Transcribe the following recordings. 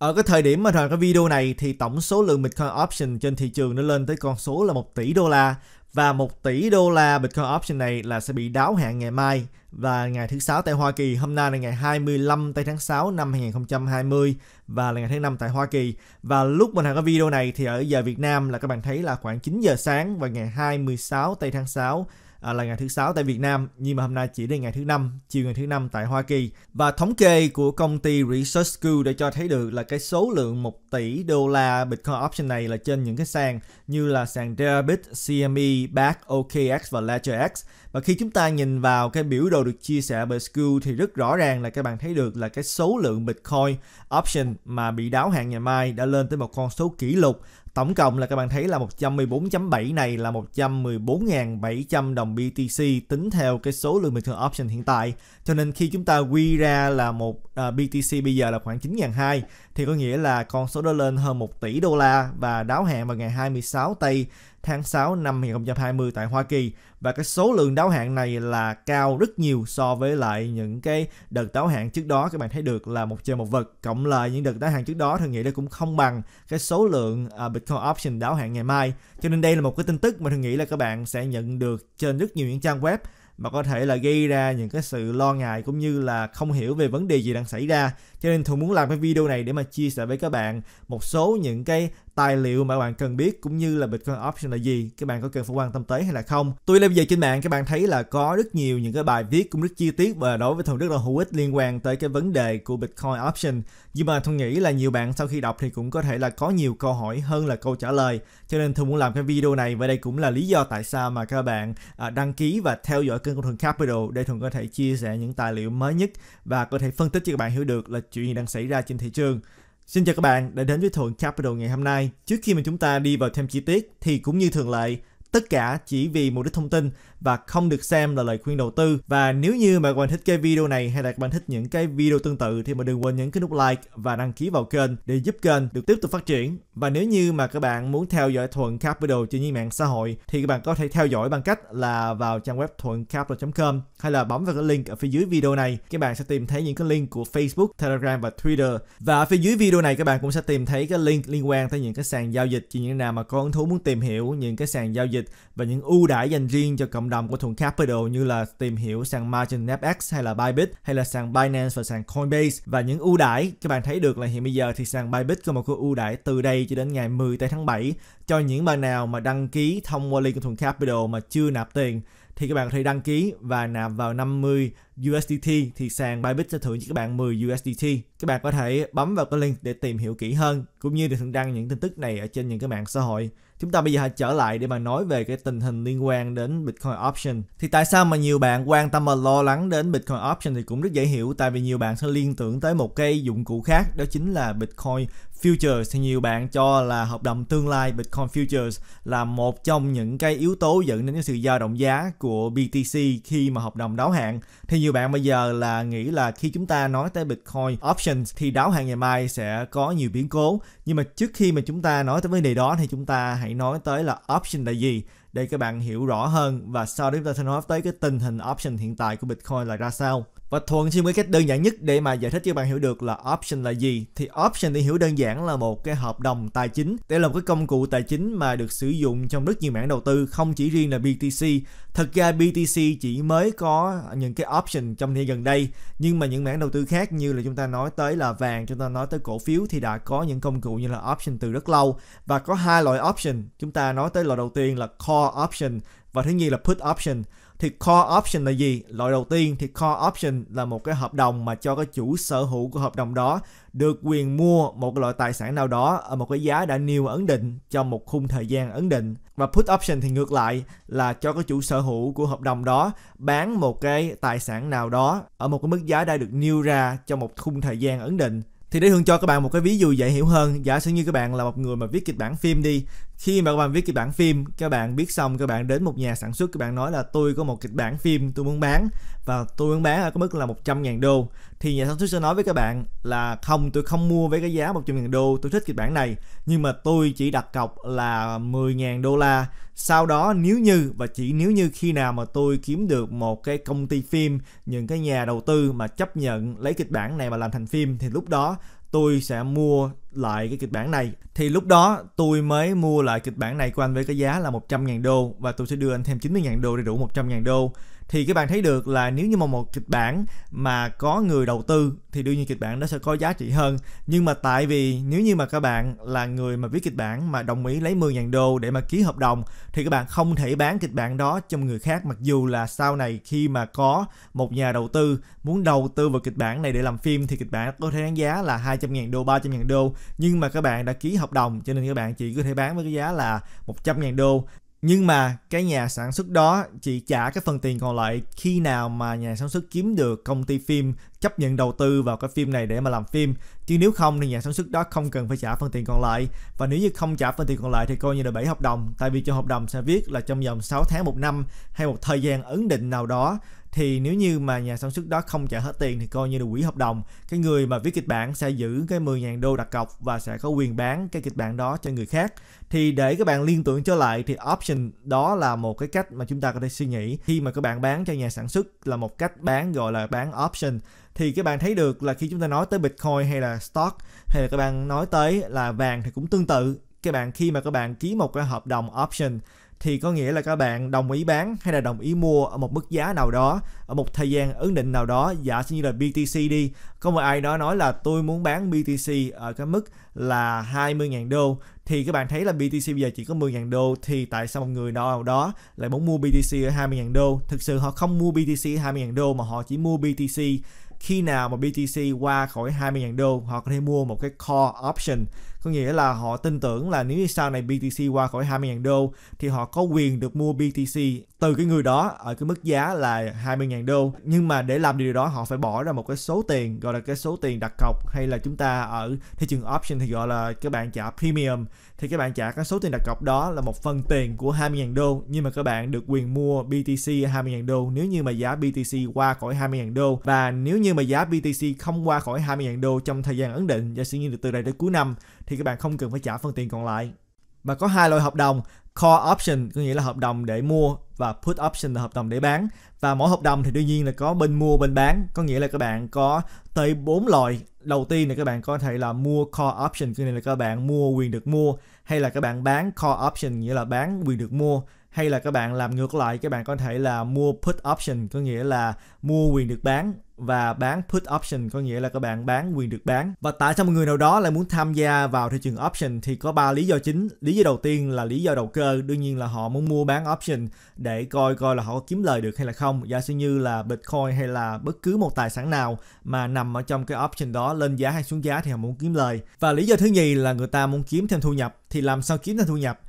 Ở cái thời điểm mà làm cái video này thì tổng số lượng Bitcoin option trên thị trường nó lên tới con số là 1 tỷ đô la và 1 tỷ đô la Bitcoin option này là sẽ bị đáo hạn ngày mai và ngày thứ sáu tại Hoa Kỳ. Hôm nay là ngày 25 tây tháng 6 năm 2020 và là ngày thứ năm tại Hoa Kỳ. Và lúc mình làm cái video này thì ở giờ Việt Nam là các bạn thấy là khoảng 9 giờ sáng và ngày 26 tây tháng 6 à, là ngày thứ sáu tại Việt Nam nhưng mà hôm nay chỉ đến ngày thứ năm chiều ngày thứ năm tại Hoa Kỳ và thống kê của công ty Research School để cho thấy được là cái số lượng 1 tỷ đô la Bitcoin option này là trên những cái sàn như là sàn Deribit, CME, BAC, OKX và LedgerX và khi chúng ta nhìn vào cái biểu đồ được chia sẻ bởi School thì rất rõ ràng là các bạn thấy được là cái số lượng Bitcoin option mà bị đáo hạn ngày mai đã lên tới một con số kỷ lục Tổng cộng là các bạn thấy là 114.7 này là 114.700 đồng BTC tính theo cái số lượng bình thường option hiện tại. Cho nên khi chúng ta quy ra là một à, BTC bây giờ là khoảng 9.200 thì có nghĩa là con số đó lên hơn 1 tỷ đô la và đáo hạn vào ngày 26 tây tháng 6 năm 2020 tại Hoa Kỳ và cái số lượng đáo hạn này là cao rất nhiều so với lại những cái đợt đáo hạn trước đó các bạn thấy được là một chơi một vật cộng lại những đợt đáo hạn trước đó thì nghĩ là cũng không bằng cái số lượng uh, Bitcoin option đáo hạn ngày mai cho nên đây là một cái tin tức mà thường nghĩ là các bạn sẽ nhận được trên rất nhiều những trang web mà có thể là gây ra những cái sự lo ngại cũng như là không hiểu về vấn đề gì đang xảy ra cho nên thường muốn làm cái video này để mà chia sẻ với các bạn một số những cái tài liệu mà bạn cần biết cũng như là Bitcoin option là gì, các bạn có cần phải quan tâm tới hay là không. tôi lên bây giờ trên mạng các bạn thấy là có rất nhiều những cái bài viết cũng rất chi tiết và đối với Thuận rất là hữu ích liên quan tới cái vấn đề của Bitcoin option. Nhưng mà Thuận nghĩ là nhiều bạn sau khi đọc thì cũng có thể là có nhiều câu hỏi hơn là câu trả lời. Cho nên Thuận muốn làm cái video này và đây cũng là lý do tại sao mà các bạn à, đăng ký và theo dõi kênh của Thuận Capital để Thuận có thể chia sẻ những tài liệu mới nhất và có thể phân tích cho các bạn hiểu được là chuyện gì đang xảy ra trên thị trường. Xin chào các bạn đã đến với Thuận Capital ngày hôm nay. Trước khi mà chúng ta đi vào thêm chi tiết thì cũng như thường lệ, tất cả chỉ vì mục đích thông tin và không được xem là lời khuyên đầu tư và nếu như mà các bạn thích cái video này hay là các bạn thích những cái video tương tự thì mà đừng quên nhấn cái nút like và đăng ký vào kênh để giúp kênh được tiếp tục phát triển và nếu như mà các bạn muốn theo dõi Thuận Capital trên những mạng xã hội thì các bạn có thể theo dõi bằng cách là vào trang web thuậncapital.com hay là bấm vào cái link ở phía dưới video này các bạn sẽ tìm thấy những cái link của Facebook, Telegram và Twitter và ở phía dưới video này các bạn cũng sẽ tìm thấy cái link liên quan tới những cái sàn giao dịch chỉ những nào mà có hứng thú muốn tìm hiểu những cái sàn giao dịch dịch và những ưu đãi dành riêng cho cộng đồng của Thuận Capital như là tìm hiểu sàn Margin FX e hay là Bybit hay là sàn Binance và sàn Coinbase và những ưu đãi các bạn thấy được là hiện bây giờ thì sàn Bybit có một cái ưu đãi từ đây cho đến ngày 10 tháng 7 cho những bạn nào mà đăng ký thông qua link của Thuận Capital mà chưa nạp tiền thì các bạn có thể đăng ký và nạp vào 50 USDT thì sàn Bybit sẽ thưởng cho các bạn 10 USDT. Các bạn có thể bấm vào cái link để tìm hiểu kỹ hơn cũng như để thường đăng những tin tức này ở trên những cái mạng xã hội. Chúng ta bây giờ hãy trở lại để mà nói về cái tình hình liên quan đến Bitcoin Option. Thì tại sao mà nhiều bạn quan tâm và lo lắng đến Bitcoin Option thì cũng rất dễ hiểu tại vì nhiều bạn sẽ liên tưởng tới một cái dụng cụ khác đó chính là Bitcoin Futures thì nhiều bạn cho là hợp đồng tương lai Bitcoin Futures là một trong những cái yếu tố dẫn đến cái sự dao động giá của BTC khi mà hợp đồng đáo hạn. Thì nhiều nhiều bạn bây giờ là nghĩ là khi chúng ta nói tới Bitcoin options thì đáo hạn ngày mai sẽ có nhiều biến cố. Nhưng mà trước khi mà chúng ta nói tới vấn đề đó thì chúng ta hãy nói tới là option là gì để các bạn hiểu rõ hơn và sau đó chúng ta sẽ nói tới cái tình hình option hiện tại của Bitcoin là ra sao. Và thuận theo một cách đơn giản nhất để mà giải thích cho bạn hiểu được là option là gì thì option thì hiểu đơn giản là một cái hợp đồng tài chính để là một cái công cụ tài chính mà được sử dụng trong rất nhiều mảng đầu tư không chỉ riêng là BTC. Thật ra BTC chỉ mới có những cái option trong thời gần đây nhưng mà những mảng đầu tư khác như là chúng ta nói tới là vàng, chúng ta nói tới cổ phiếu thì đã có những công cụ như là option từ rất lâu và có hai loại option. Chúng ta nói tới loại đầu tiên là call option và thứ nhì là put option thì call option là gì loại đầu tiên thì call option là một cái hợp đồng mà cho cái chủ sở hữu của hợp đồng đó được quyền mua một loại tài sản nào đó ở một cái giá đã nêu ấn định trong một khung thời gian ấn định và put option thì ngược lại là cho cái chủ sở hữu của hợp đồng đó bán một cái tài sản nào đó ở một cái mức giá đã được nêu ra trong một khung thời gian ấn định thì để hương cho các bạn một cái ví dụ dễ hiểu hơn giả sử như các bạn là một người mà viết kịch bản phim đi khi mà các bạn viết kịch bản phim các bạn viết xong các bạn đến một nhà sản xuất các bạn nói là tôi có một kịch bản phim tôi muốn bán và tôi muốn bán ở cái mức là 100.000 đô thì nhà sản xuất sẽ nói với các bạn là không tôi không mua với cái giá 100.000 đô tôi thích kịch bản này nhưng mà tôi chỉ đặt cọc là 10.000 đô la sau đó nếu như và chỉ nếu như khi nào mà tôi kiếm được một cái công ty phim những cái nhà đầu tư mà chấp nhận lấy kịch bản này mà làm thành phim thì lúc đó tôi sẽ mua lại cái kịch bản này thì lúc đó tôi mới mua lại kịch bản này của anh với cái giá là 100.000 đô và tôi sẽ đưa anh thêm 90.000 đô để đủ 100.000 đô thì các bạn thấy được là nếu như mà một kịch bản mà có người đầu tư thì đương nhiên kịch bản đó sẽ có giá trị hơn nhưng mà tại vì nếu như mà các bạn là người mà viết kịch bản mà đồng ý lấy 10.000 đô để mà ký hợp đồng thì các bạn không thể bán kịch bản đó cho người khác mặc dù là sau này khi mà có một nhà đầu tư muốn đầu tư vào kịch bản này để làm phim thì kịch bản có thể đánh giá là 200.000 đô 300.000 đô nhưng mà các bạn đã ký hợp đồng cho nên các bạn chỉ có thể bán với cái giá là 100.000 đô nhưng mà cái nhà sản xuất đó chỉ trả cái phần tiền còn lại khi nào mà nhà sản xuất kiếm được công ty phim chấp nhận đầu tư vào cái phim này để mà làm phim chứ nếu không thì nhà sản xuất đó không cần phải trả phần tiền còn lại và nếu như không trả phần tiền còn lại thì coi như là bảy hợp đồng tại vì trong hợp đồng sẽ viết là trong vòng 6 tháng một năm hay một thời gian ấn định nào đó thì nếu như mà nhà sản xuất đó không trả hết tiền thì coi như là quỹ hợp đồng cái người mà viết kịch bản sẽ giữ cái 10.000 đô đặt cọc và sẽ có quyền bán cái kịch bản đó cho người khác thì để các bạn liên tưởng trở lại thì option đó là một cái cách mà chúng ta có thể suy nghĩ khi mà các bạn bán cho nhà sản xuất là một cách bán gọi là bán option thì các bạn thấy được là khi chúng ta nói tới bitcoin hay là stock hay là các bạn nói tới là vàng thì cũng tương tự các bạn khi mà các bạn ký một cái hợp đồng option thì có nghĩa là các bạn đồng ý bán hay là đồng ý mua ở một mức giá nào đó ở một thời gian ấn định nào đó giả sử như là BTC đi có một ai đó nói là tôi muốn bán BTC ở cái mức là 20.000 đô thì các bạn thấy là BTC bây giờ chỉ có 10.000 đô thì tại sao một người nào đó lại muốn mua BTC ở 20.000 đô thực sự họ không mua BTC 20.000 đô mà họ chỉ mua BTC khi nào mà BTC qua khỏi 20.000 đô họ có thể mua một cái call option có nghĩa là họ tin tưởng là nếu như sau này BTC qua khỏi 20.000 đô thì họ có quyền được mua BTC từ cái người đó ở ờ, cái mức giá là 20.000 đô nhưng mà để làm điều đó họ phải bỏ ra một cái số tiền gọi là cái số tiền đặt cọc hay là chúng ta ở thị trường option thì gọi là các bạn trả premium thì các bạn trả cái số tiền đặt cọc đó là một phần tiền của 20.000 đô nhưng mà các bạn được quyền mua BTC 20.000 đô nếu như mà giá BTC qua khỏi 20.000 đô và nếu như mà giá BTC không qua khỏi 20.000 đô trong thời gian ấn định giả sử như từ đây tới cuối năm thì các bạn không cần phải trả phần tiền còn lại và có hai loại hợp đồng call option có nghĩa là hợp đồng để mua và put option là hợp đồng để bán và mỗi hợp đồng thì đương nhiên là có bên mua bên bán có nghĩa là các bạn có tới bốn loại đầu tiên là các bạn có thể là mua call option có nghĩa là các bạn mua quyền được mua hay là các bạn bán call option nghĩa là bán quyền được mua hay là các bạn làm ngược lại các bạn có thể là mua put option có nghĩa là mua quyền được bán và bán put option có nghĩa là các bạn bán quyền được bán và tại sao một người nào đó lại muốn tham gia vào thị trường option thì có 3 lý do chính lý do đầu tiên là lý do đầu cơ đương nhiên là họ muốn mua bán option để coi coi là họ có kiếm lời được hay là không giả sử như là bitcoin hay là bất cứ một tài sản nào mà nằm ở trong cái option đó lên giá hay xuống giá thì họ muốn kiếm lời và lý do thứ nhì là người ta muốn kiếm thêm thu nhập thì làm sao kiếm thêm thu nhập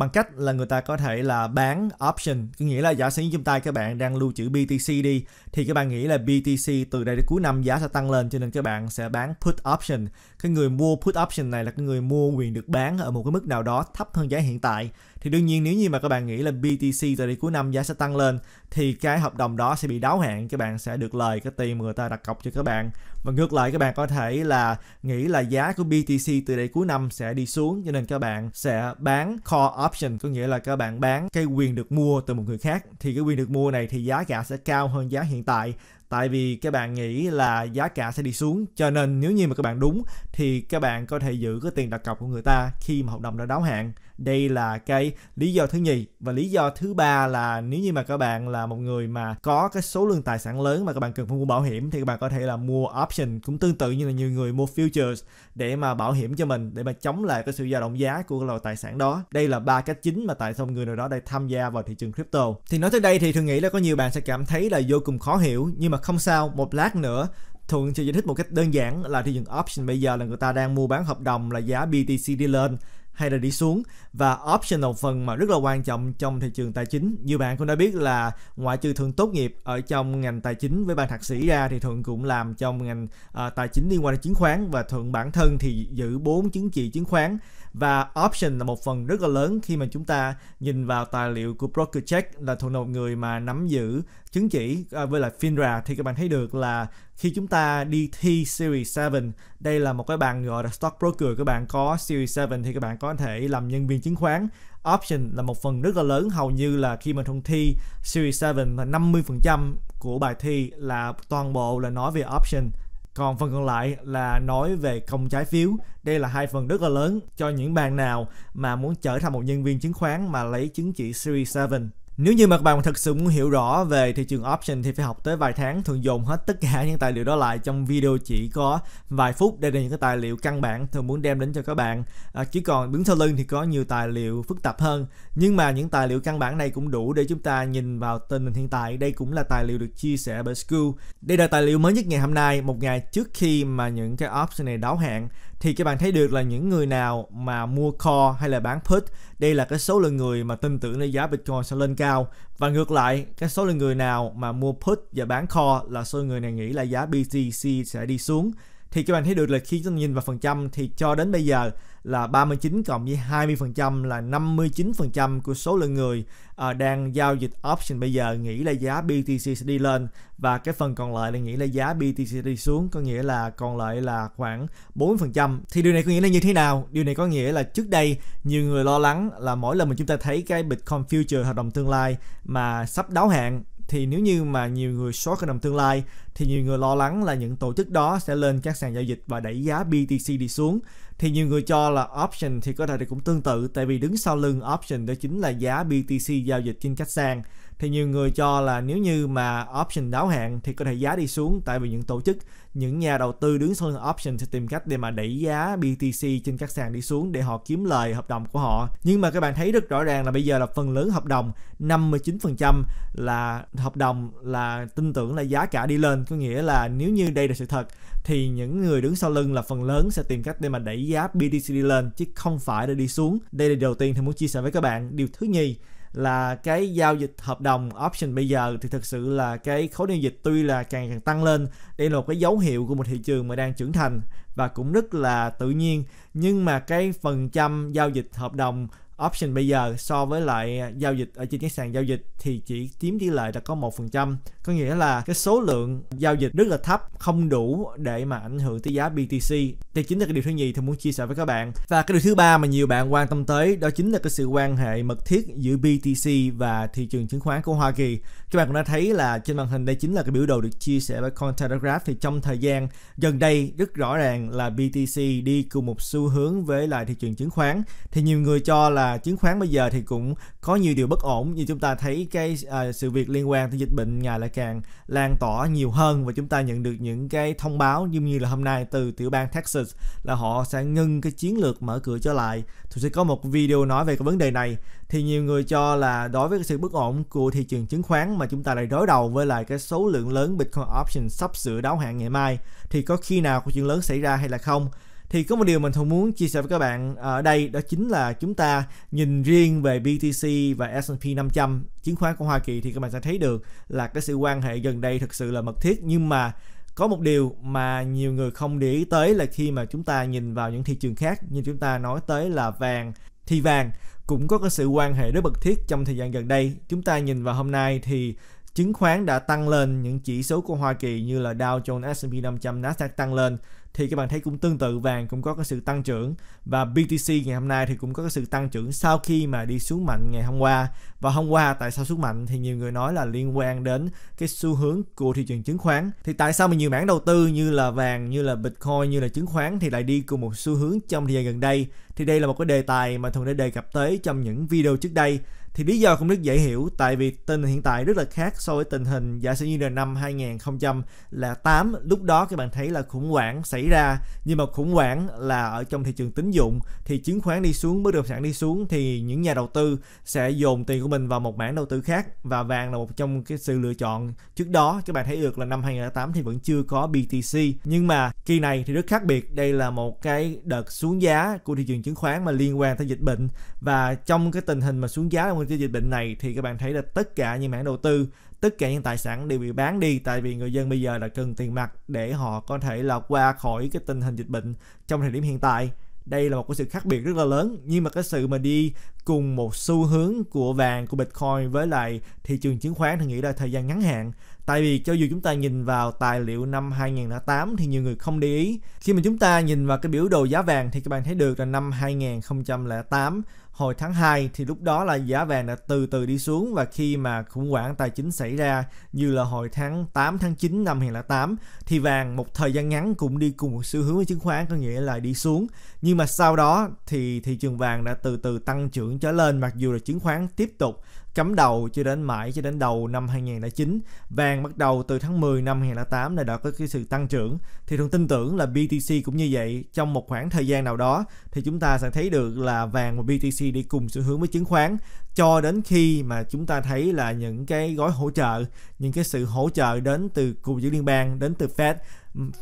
bằng cách là người ta có thể là bán option có nghĩa là giả sử như chúng ta các bạn đang lưu trữ BTC đi thì các bạn nghĩ là BTC từ đây đến cuối năm giá sẽ tăng lên cho nên các bạn sẽ bán put option cái người mua put option này là cái người mua quyền được bán ở một cái mức nào đó thấp hơn giá hiện tại thì đương nhiên nếu như mà các bạn nghĩ là BTC từ đây cuối năm giá sẽ tăng lên thì cái hợp đồng đó sẽ bị đáo hạn các bạn sẽ được lời cái tiền mà người ta đặt cọc cho các bạn và ngược lại các bạn có thể là nghĩ là giá của BTC từ đây cuối năm sẽ đi xuống cho nên các bạn sẽ bán call option có nghĩa là các bạn bán cái quyền được mua từ một người khác thì cái quyền được mua này thì giá cả sẽ cao hơn giá hiện tại tại vì các bạn nghĩ là giá cả sẽ đi xuống cho nên nếu như mà các bạn đúng thì các bạn có thể giữ cái tiền đặt cọc của người ta khi mà hợp đồng đã đáo hạn đây là cái lý do thứ nhì và lý do thứ ba là nếu như mà các bạn là một người mà có cái số lượng tài sản lớn mà các bạn cần phải mua bảo hiểm thì các bạn có thể là mua option cũng tương tự như là nhiều người mua futures để mà bảo hiểm cho mình để mà chống lại cái sự dao động giá của loại tài sản đó đây là ba cách chính mà tại sao người nào đó đây tham gia vào thị trường crypto thì nói tới đây thì thường nghĩ là có nhiều bạn sẽ cảm thấy là vô cùng khó hiểu nhưng mà không sao một lát nữa Thuận sẽ giải thích một cách đơn giản là thị trường option bây giờ là người ta đang mua bán hợp đồng là giá BTC đi lên hay là đi xuống và optional phần mà rất là quan trọng trong thị trường tài chính như bạn cũng đã biết là ngoại trừ thường tốt nghiệp ở trong ngành tài chính với bằng thạc sĩ ra thì thường cũng làm trong ngành à, tài chính liên quan đến chứng khoán và thường bản thân thì giữ bốn chứng chỉ chứng khoán và option là một phần rất là lớn khi mà chúng ta nhìn vào tài liệu của broker check là thuộc một người mà nắm giữ chứng chỉ à, với lại finra thì các bạn thấy được là khi chúng ta đi thi Series 7 đây là một cái bạn gọi là Stock Broker, các bạn có Series 7 thì các bạn có thể làm nhân viên chứng khoán option là một phần rất là lớn hầu như là khi mình thông thi Series 7 là 50% của bài thi là toàn bộ là nói về option còn phần còn lại là nói về công trái phiếu đây là hai phần rất là lớn cho những bạn nào mà muốn trở thành một nhân viên chứng khoán mà lấy chứng chỉ Series 7 nếu như mà các bạn thật sự muốn hiểu rõ về thị trường option thì phải học tới vài tháng, thường dồn hết tất cả những tài liệu đó lại trong video chỉ có vài phút. Đây là những cái tài liệu căn bản thường muốn đem đến cho các bạn. À, chứ còn đứng sau lưng thì có nhiều tài liệu phức tạp hơn. Nhưng mà những tài liệu căn bản này cũng đủ để chúng ta nhìn vào tình hình hiện tại. Đây cũng là tài liệu được chia sẻ bởi School. Đây là tài liệu mới nhất ngày hôm nay, một ngày trước khi mà những cái option này đáo hạn thì các bạn thấy được là những người nào mà mua call hay là bán put đây là cái số lượng người mà tin tưởng là giá Bitcoin sẽ lên cao và ngược lại cái số lượng người nào mà mua put và bán call là số người này nghĩ là giá BTC sẽ đi xuống thì các bạn thấy được là khi chúng ta nhìn vào phần trăm thì cho đến bây giờ là 39 cộng với 20% là 59% của số lượng người uh, đang giao dịch option bây giờ nghĩ là giá BTC sẽ đi lên và cái phần còn lại là nghĩ là giá BTC đi xuống có nghĩa là còn lại là khoảng 4%. Thì điều này có nghĩa là như thế nào? Điều này có nghĩa là trước đây nhiều người lo lắng là mỗi lần mà chúng ta thấy cái Bitcoin future hợp đồng tương lai mà sắp đáo hạn thì nếu như mà nhiều người short trong tương lai thì nhiều người lo lắng là những tổ chức đó sẽ lên các sàn giao dịch và đẩy giá BTC đi xuống thì nhiều người cho là option thì có thể thì cũng tương tự tại vì đứng sau lưng option đó chính là giá BTC giao dịch trên các sàn thì nhiều người cho là nếu như mà option đáo hạn thì có thể giá đi xuống tại vì những tổ chức những nhà đầu tư đứng sau lưng option sẽ tìm cách để mà đẩy giá BTC trên các sàn đi xuống để họ kiếm lời hợp đồng của họ. Nhưng mà các bạn thấy rất rõ ràng là bây giờ là phần lớn hợp đồng 59% là hợp đồng là tin tưởng là giá cả đi lên, có nghĩa là nếu như đây là sự thật thì những người đứng sau lưng là phần lớn sẽ tìm cách để mà đẩy giá BTC đi lên chứ không phải là đi xuống. Đây là điều đầu tiên thì muốn chia sẻ với các bạn. Điều thứ nhì là cái giao dịch hợp đồng option bây giờ thì thực sự là cái khối giao dịch tuy là càng càng tăng lên đây là một cái dấu hiệu của một thị trường mà đang trưởng thành và cũng rất là tự nhiên nhưng mà cái phần trăm giao dịch hợp đồng option bây giờ so với lại à, giao dịch ở trên các sàn giao dịch thì chỉ chiếm tỷ lệ là có một phần trăm có nghĩa là cái số lượng giao dịch rất là thấp không đủ để mà ảnh hưởng tới giá BTC đây chính là cái điều thứ nhì tôi muốn chia sẻ với các bạn và cái điều thứ ba mà nhiều bạn quan tâm tới đó chính là cái sự quan hệ mật thiết giữa BTC và thị trường chứng khoán của Hoa Kỳ các bạn cũng đã thấy là trên màn hình đây chính là cái biểu đồ được chia sẻ bởi Cointelegraph thì trong thời gian gần đây rất rõ ràng là BTC đi cùng một xu hướng với lại thị trường chứng khoán thì nhiều người cho là chứng khoán bây giờ thì cũng có nhiều điều bất ổn như chúng ta thấy cái à, sự việc liên quan tới dịch bệnh ngày lại càng lan tỏa nhiều hơn và chúng ta nhận được những cái thông báo giống như, như là hôm nay từ tiểu bang Texas là họ sẽ ngưng cái chiến lược mở cửa trở lại tôi sẽ có một video nói về cái vấn đề này thì nhiều người cho là đối với cái sự bất ổn của thị trường chứng khoán mà chúng ta lại đối đầu với lại cái số lượng lớn Bitcoin option sắp sửa đáo hạn ngày mai thì có khi nào có chuyện lớn xảy ra hay là không thì có một điều mình thường muốn chia sẻ với các bạn ở đây đó chính là chúng ta nhìn riêng về BTC và S&P 500 chứng khoán của Hoa Kỳ thì các bạn sẽ thấy được là cái sự quan hệ gần đây thực sự là mật thiết nhưng mà có một điều mà nhiều người không để ý tới là khi mà chúng ta nhìn vào những thị trường khác như chúng ta nói tới là vàng thì vàng cũng có cái sự quan hệ rất mật thiết trong thời gian gần đây chúng ta nhìn vào hôm nay thì chứng khoán đã tăng lên, những chỉ số của Hoa Kỳ như là Dow Jones, S&P 500, Nasdaq tăng lên thì các bạn thấy cũng tương tự vàng cũng có cái sự tăng trưởng và BTC ngày hôm nay thì cũng có cái sự tăng trưởng sau khi mà đi xuống mạnh ngày hôm qua và hôm qua tại sao xuống mạnh thì nhiều người nói là liên quan đến cái xu hướng của thị trường chứng khoán thì tại sao mà nhiều mảng đầu tư như là vàng như là bitcoin như là chứng khoán thì lại đi cùng một xu hướng trong thời gian gần đây thì đây là một cái đề tài mà thường đã đề cập tới trong những video trước đây thì lý do cũng rất dễ hiểu tại vì tình hiện tại rất là khác so với tình hình giả sử như là năm 2008 lúc đó các bạn thấy là khủng hoảng xảy ra nhưng mà khủng hoảng là ở trong thị trường tín dụng thì chứng khoán đi xuống bất động sản đi xuống thì những nhà đầu tư sẽ dồn tiền của mình vào một mảng đầu tư khác và vàng là một trong cái sự lựa chọn trước đó các bạn thấy được là năm 2008 thì vẫn chưa có BTC nhưng mà kỳ này thì rất khác biệt đây là một cái đợt xuống giá của thị trường chứng khoán mà liên quan tới dịch bệnh và trong cái tình hình mà xuống giá trong cái dịch bệnh này thì các bạn thấy là tất cả những mảng đầu tư tất cả những tài sản đều bị bán đi tại vì người dân bây giờ là cần tiền mặt để họ có thể là qua khỏi cái tình hình dịch bệnh trong thời điểm hiện tại đây là một cái sự khác biệt rất là lớn nhưng mà cái sự mà đi cùng một xu hướng của vàng của bitcoin với lại thị trường chứng khoán thì nghĩ là thời gian ngắn hạn tại vì cho dù chúng ta nhìn vào tài liệu năm 2008 thì nhiều người không để ý khi mà chúng ta nhìn vào cái biểu đồ giá vàng thì các bạn thấy được là năm 2008 hồi tháng 2 thì lúc đó là giá vàng đã từ từ đi xuống và khi mà khủng hoảng tài chính xảy ra như là hồi tháng 8 tháng 9 năm 2008 thì vàng một thời gian ngắn cũng đi cùng một xu hướng với chứng khoán có nghĩa là đi xuống nhưng mà sau đó thì thị trường vàng đã từ từ tăng trưởng trở lên mặc dù là chứng khoán tiếp tục cấm đầu cho đến mãi cho đến đầu năm 2009. Vàng bắt đầu từ tháng 10 năm 2008 là đã có cái sự tăng trưởng. Thì thường tin tưởng là BTC cũng như vậy. Trong một khoảng thời gian nào đó thì chúng ta sẽ thấy được là vàng và BTC đi cùng xu hướng với chứng khoán cho đến khi mà chúng ta thấy là những cái gói hỗ trợ, những cái sự hỗ trợ đến từ cục dự liên bang, đến từ Fed,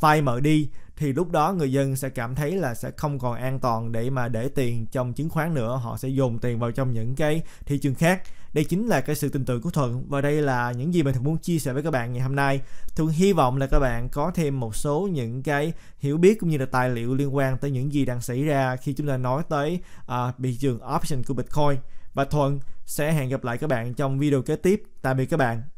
phai mở đi thì lúc đó người dân sẽ cảm thấy là sẽ không còn an toàn để mà để tiền trong chứng khoán nữa họ sẽ dồn tiền vào trong những cái thị trường khác đây chính là cái sự tin tưởng của thuận và đây là những gì mình thường muốn chia sẻ với các bạn ngày hôm nay thuận hy vọng là các bạn có thêm một số những cái hiểu biết cũng như là tài liệu liên quan tới những gì đang xảy ra khi chúng ta nói tới uh, thị trường option của bitcoin và thuận sẽ hẹn gặp lại các bạn trong video kế tiếp tạm biệt các bạn